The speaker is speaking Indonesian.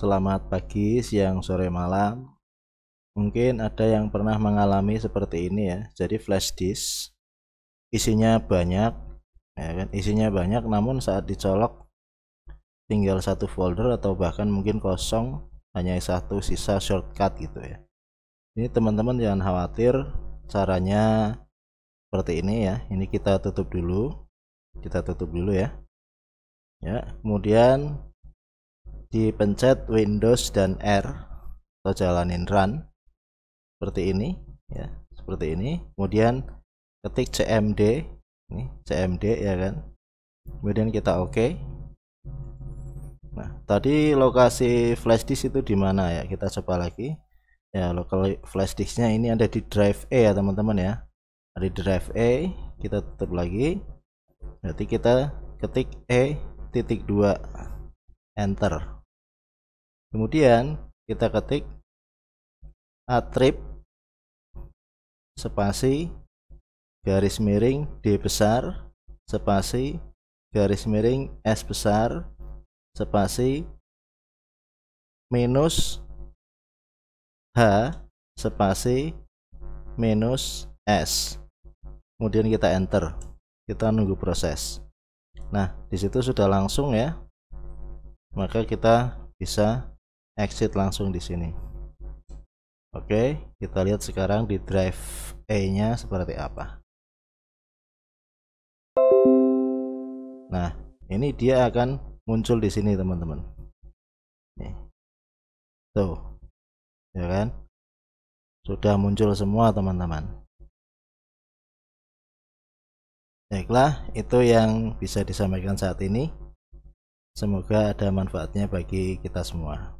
Selamat pagi, siang, sore, malam. Mungkin ada yang pernah mengalami seperti ini ya. Jadi flash disk isinya banyak, ya kan? Isinya banyak, namun saat dicolok tinggal satu folder atau bahkan mungkin kosong, hanya satu sisa shortcut gitu ya. Ini teman-teman jangan khawatir, caranya seperti ini ya. Ini kita tutup dulu, kita tutup dulu ya. Ya, kemudian dipencet Windows dan R atau jalanin run seperti ini ya seperti ini kemudian ketik cmd ini cmd ya kan kemudian kita oke okay. nah tadi lokasi flash disk itu di mana ya kita coba lagi ya lokal flash disknya ini ada di drive A ya teman-teman ya ada di drive A kita tutup lagi berarti kita ketik E titik dua enter kemudian kita ketik atrib spasi garis miring D besar spasi garis miring S besar spasi minus H spasi minus S kemudian kita enter kita nunggu proses nah disitu sudah langsung ya maka kita bisa exit langsung di sini oke kita lihat sekarang di drive a nya seperti apa nah ini dia akan muncul di sini teman-teman tuh ya kan sudah muncul semua teman-teman baiklah itu yang bisa disampaikan saat ini semoga ada manfaatnya bagi kita semua